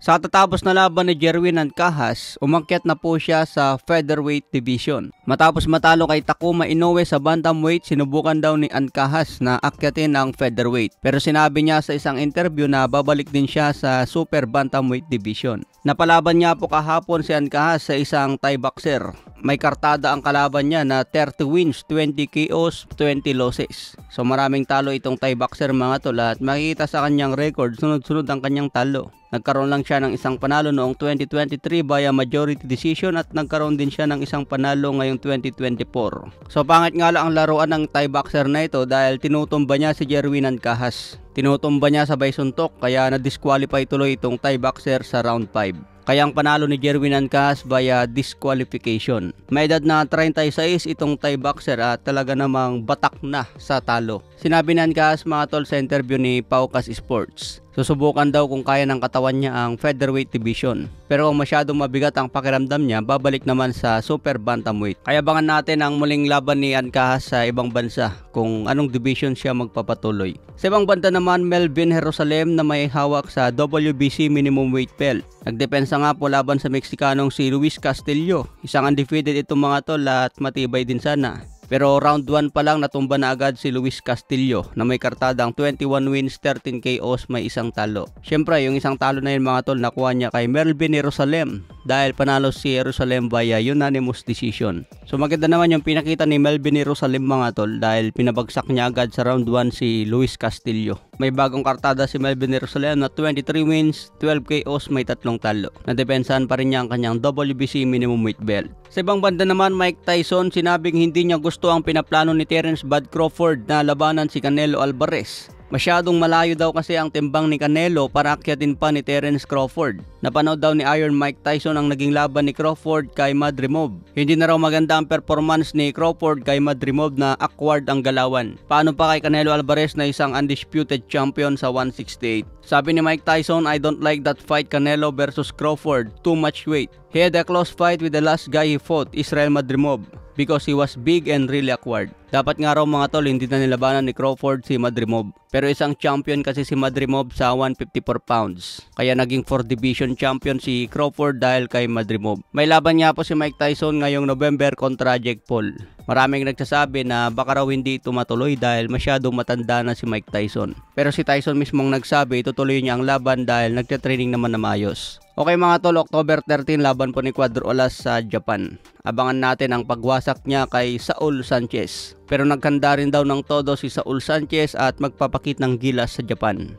Sa tatapos na laban ni Jerwin Ancajas, umakyat na po siya sa featherweight division. Matapos matalo kay Takuma Inoue sa bantamweight, sinubukan daw ni Ankahas na akyatin ang featherweight. Pero sinabi niya sa isang interview na babalik din siya sa super bantamweight division. Napalaban niya po kahapon si Ankahas sa isang Thai boxer may kartada ang kalaban niya na 30 wins, 20 KOs, 20 losses. So maraming talo itong Thai boxer mga tol at makikita sa kanyang record sunod-sunod ang kanyang talo. Nagkaroon lang siya ng isang panalo noong 2023 by a majority decision at nagkaroon din siya ng isang panalo ngayong 2024. So pangit nga lang ang laruan ng Thai boxer na ito dahil tinutumba niya si Jerwin Kahas. Tinutumba niya sabay suntok kaya na-disqualify tuloy itong Thai boxer sa round 5. Kaya ang panalo ni Jerwin Ancas via disqualification. May edad na 36 itong Thai boxer at talaga namang batak na sa talo. Sinabi ni Ancas mga tol sa interview ni Paukas Sports. Susubukan daw kung kaya ng katawan niya ang featherweight division. Pero kung masyadong mabigat ang pakiramdam niya, babalik naman sa super bantamweight. Kaya bangan natin ang muling laban ni Ancahas sa ibang bansa kung anong division siya magpapatuloy. Sa ibang banda naman, Melvin Jerusalem na may hawak sa WBC minimum weight belt. Nagdepensa nga po laban sa Meksikanong si Luis Castillo. Isang undefeated itong mga tol at matibay din sana. Pero round 1 pa lang natumba na agad si Luis Castillo na may kartadang 21 wins, 13 KOs, may isang talo. Siyempre, yung isang talo na yun mga tol nakuha niya kay Melvin Jerusalem dahil panalo si Jerusalem via unanimous decision. So maganda naman yung pinakita ni Melvin Jerusalem mga tol dahil pinabagsak niya agad sa round 1 si Luis Castillo. May bagong kartada si Melvin Jerusalem na 23 wins, 12 KOs, may tatlong talo. Nadepensahan pa rin niya ang kanyang WBC minimum weight belt. Sa ibang banda naman, Mike Tyson sinabing hindi niya gusto ang pinaplano ni Terence Bud Crawford na labanan si Canelo Alvarez. Masyadong malayo daw kasi ang timbang ni Canelo para akyatin pa ni Terence Crawford. Napanood daw ni Iron Mike Tyson ang naging laban ni Crawford kay Madrimov. Hindi na raw maganda ang performance ni Crawford kay Madrimov na awkward ang galawan. Paano pa kay Canelo Alvarez na isang undisputed champion sa 168? Sabi ni Mike Tyson, I don't like that fight Canelo versus Crawford. Too much weight. He had a close fight with the last guy he fought, Israel Madrimov, because he was big and really awkward. Dapat nga raw mga tol hindi na nilabanan ni Crawford si Madrimov. Pero isang champion kasi si Madrimov sa 154 pounds. Kaya naging 4 division champion si Crawford dahil kay Madrimov. May laban nga po si Mike Tyson ngayong November kontra Jake Paul. Maraming nagsasabi na baka raw hindi tumatuloy dahil masyadong matanda na si Mike Tyson. Pero si Tyson mismong nagsabi itutuloy niya ang laban dahil nagtitraining naman na maayos. Okay mga tol, October 13 laban po ni Quadro Olas sa Japan. Abangan natin ang pagwasak niya kay Saul Sanchez. Pero nagkanda rin daw ng todo si Saul Sanchez at magpapakit ng gilas sa Japan.